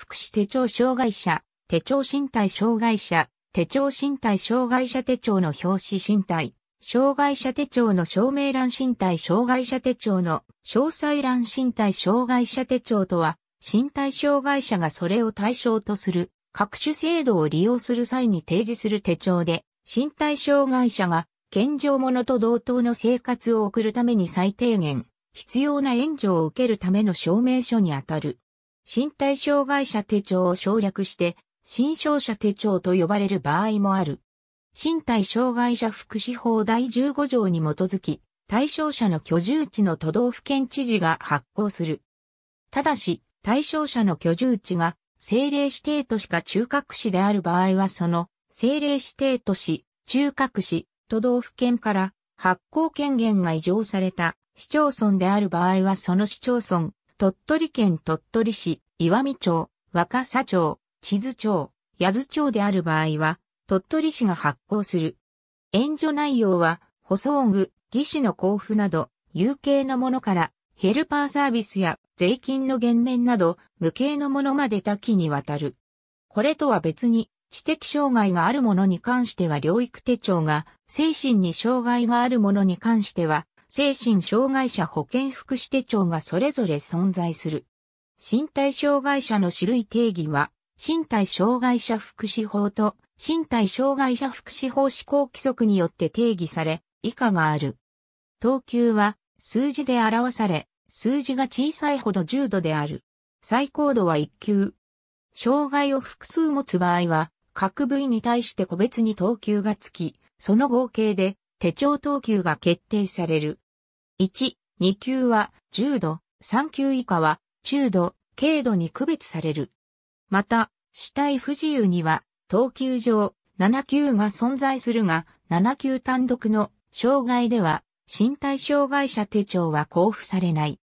福祉手帳障害者、手帳身体障害者、手帳身体障害者手帳の表紙身体、障害者手帳の証明欄身体障害者手帳の詳細欄身体障害者手帳とは、身体障害者がそれを対象とする各種制度を利用する際に提示する手帳で、身体障害者が健常者と同等の生活を送るために最低限必要な援助を受けるための証明書にあたる身体障害者手帳を省略して、新障者手帳と呼ばれる場合もある。身体障害者福祉法第15条に基づき、対象者の居住地の都道府県知事が発行する。ただし、対象者の居住地が政令指定都市か中核市である場合はその政令指定都市、中核市、都道府県から発行権限が移譲された市町村である場合はその市町村、鳥取県鳥取市、岩見町、若狭町、地図町、八頭町である場合は、鳥取市が発行する。援助内容は、補装具、義手の交付など、有形のものから、ヘルパーサービスや税金の減免など、無形のものまで多岐にわたる。これとは別に、知的障害があるものに関しては療育手帳が、精神に障害があるものに関しては、精神障害者保健福祉手帳がそれぞれ存在する。身体障害者の種類定義は、身体障害者福祉法と身体障害者福祉法施行規則によって定義され、以下がある。等級は数字で表され、数字が小さいほど重度である。最高度は1級。障害を複数持つ場合は、各部位に対して個別に等級がつき、その合計で手帳等級が決定される。1、2級は重度、3級以下は中度、軽度に区別される。また、死体不自由には、等級上、7級が存在するが、7級単独の障害では、身体障害者手帳は交付されない。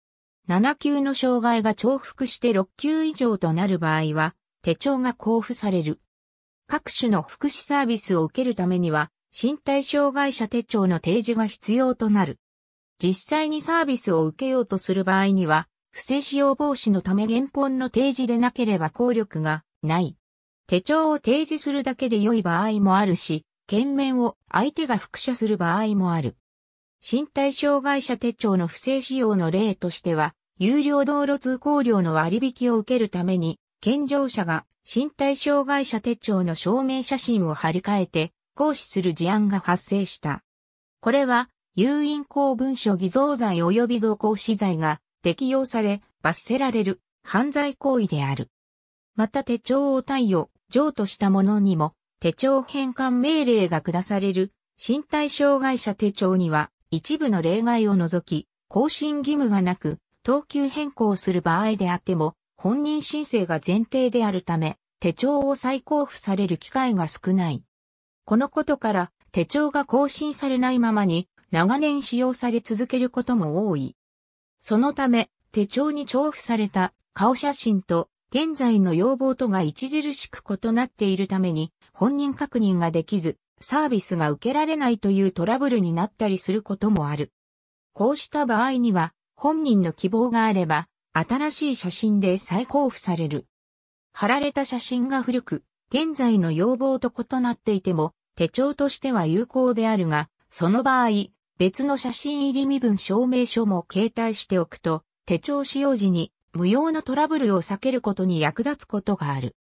7級の障害が重複して6級以上となる場合は、手帳が交付される。各種の福祉サービスを受けるためには、身体障害者手帳の提示が必要となる。実際にサービスを受けようとする場合には、不正使用防止のため原本の提示でなければ効力がない。手帳を提示するだけで良い場合もあるし、懸面を相手が複写する場合もある。身体障害者手帳の不正使用の例としては、有料道路通行料の割引を受けるために、健常者が身体障害者手帳の証明写真を張り替えて行使する事案が発生した。これは、有印公文書偽造罪及び同行資罪が適用され、罰せられる犯罪行為である。また手帳を貸与、譲渡した者にも手帳返還命令が下される身体障害者手帳には一部の例外を除き、更新義務がなく、等級変更する場合であっても、本人申請が前提であるため、手帳を再交付される機会が少ない。このことから、手帳が更新されないままに、長年使用され続けることも多い。そのため、手帳に重複された顔写真と現在の要望とが著しく異なっているために本人確認ができずサービスが受けられないというトラブルになったりすることもある。こうした場合には本人の希望があれば新しい写真で再交付される。貼られた写真が古く、現在の要望と異なっていても手帳としては有効であるが、その場合、別の写真入り身分証明書も携帯しておくと、手帳使用時に無用のトラブルを避けることに役立つことがある。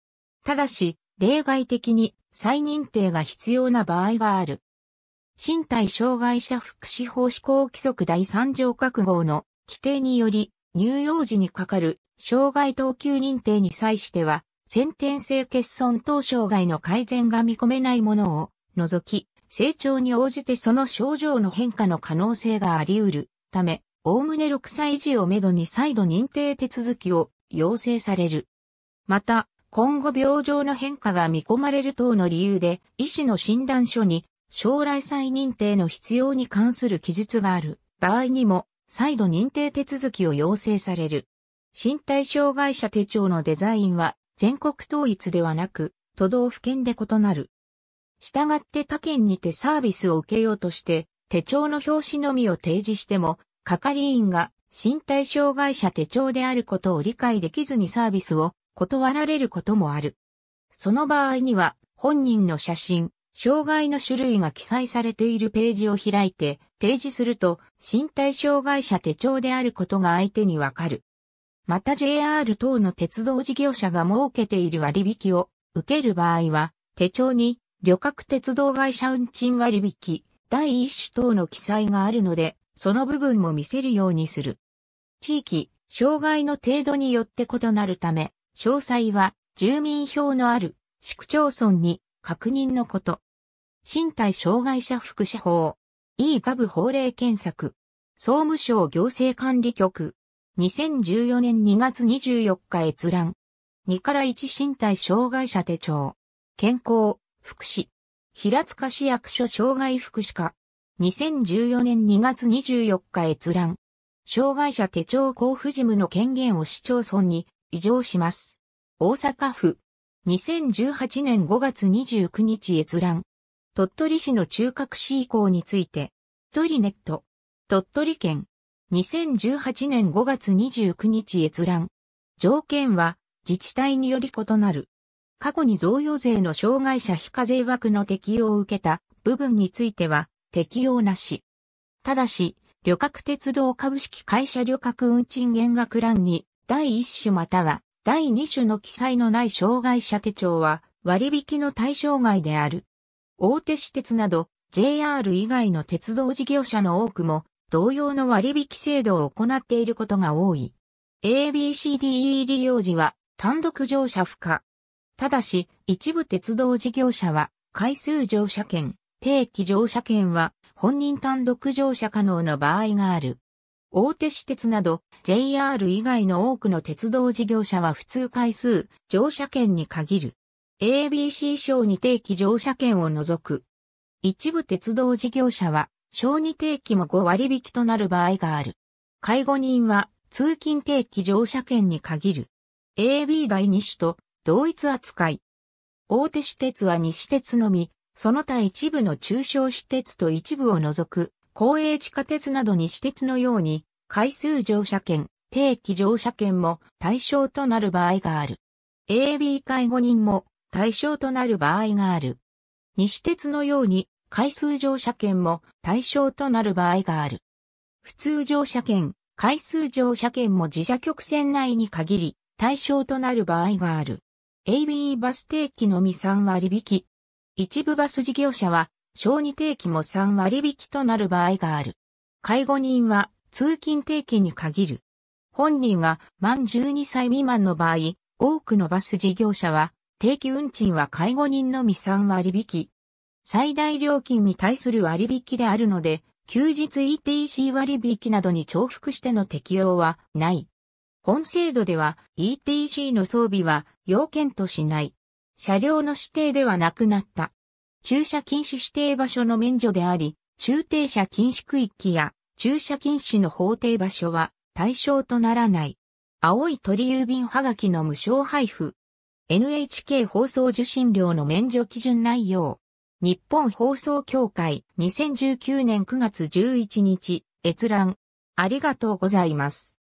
ただし、例外的に再認定が必要な場合がある。身体障害者福祉法施行規則第3条各号の規定により、乳幼児にかかる障害等級認定に際しては、先天性欠損等障害の改善が見込めないものを除き、成長に応じてその症状の変化の可能性があり得るため、おおむね6歳児をめどに再度認定手続きを要請される。また、今後病状の変化が見込まれる等の理由で、医師の診断書に将来再認定の必要に関する記述がある場合にも、再度認定手続きを要請される。身体障害者手帳のデザインは全国統一ではなく、都道府県で異なる。したがって他県にてサービスを受けようとして、手帳の表紙のみを提示しても、係員が身体障害者手帳であることを理解できずにサービスを断られることもある。その場合には、本人の写真、障害の種類が記載されているページを開いて提示すると身体障害者手帳であることが相手にわかる。また JR 等の鉄道事業者が設けている割引を受ける場合は手帳に旅客鉄道会社運賃割引、第一種等の記載があるので、その部分も見せるようにする。地域、障害の程度によって異なるため、詳細は住民票のある市区町村に確認のこと。身体障害者福祉法。e ガブ法令検索。総務省行政管理局。2014年2月24日閲覧。2から1身体障害者手帳。健康、福祉。平塚市役所障害福祉課。2014年2月24日閲覧。障害者手帳交付事務の権限を市町村に移譲します。大阪府。2018年5月29日閲覧。鳥取市の中核市移行について。トリネット。鳥取県。2018年5月29日閲覧。条件は自治体により異なる。過去に贈与税の障害者非課税枠の適用を受けた部分については適用なし。ただし、旅客鉄道株式会社旅客運賃減額欄に第1種または第2種の記載のない障害者手帳は割引の対象外である。大手私鉄など JR 以外の鉄道事業者の多くも同様の割引制度を行っていることが多い。ABCDE 利用時は単独乗車不可。ただし、一部鉄道事業者は、回数乗車券、定期乗車券は、本人単独乗車可能の場合がある。大手私鉄など JR 以外の多くの鉄道事業者は普通回数、乗車券に限る。ABC 賞に定期乗車券を除く。一部鉄道事業者は、小2定期も5割引きとなる場合がある。介護人は、通勤定期乗車券に限る。AB 第2種と同一扱い。大手私鉄は西鉄のみ、その他一部の中小私鉄と一部を除く、公営地下鉄などに私鉄のように、回数乗車券、定期乗車券も対象となる場合がある。AB 介護人も対象となる場合がある。西鉄のように回数乗車券も対象となる場合がある。普通乗車券、回数乗車券も自社局線内に限り対象となる場合がある。AB バス定期のみ3割引き。一部バス事業者は、小児定期も3割引きとなる場合がある。介護人は、通勤定期に限る。本人が満12歳未満の場合、多くのバス事業者は、定期運賃は介護人のみ3割引き。最大料金に対する割引であるので、休日 ETC 割引などに重複しての適用はない。本制度では ETC の装備は要件としない。車両の指定ではなくなった。駐車禁止指定場所の免除であり、駐停車禁止区域や駐車禁止の法定場所は対象とならない。青い鳥郵便はがきの無償配布。NHK 放送受信料の免除基準内容。日本放送協会2019年9月11日閲覧。ありがとうございます。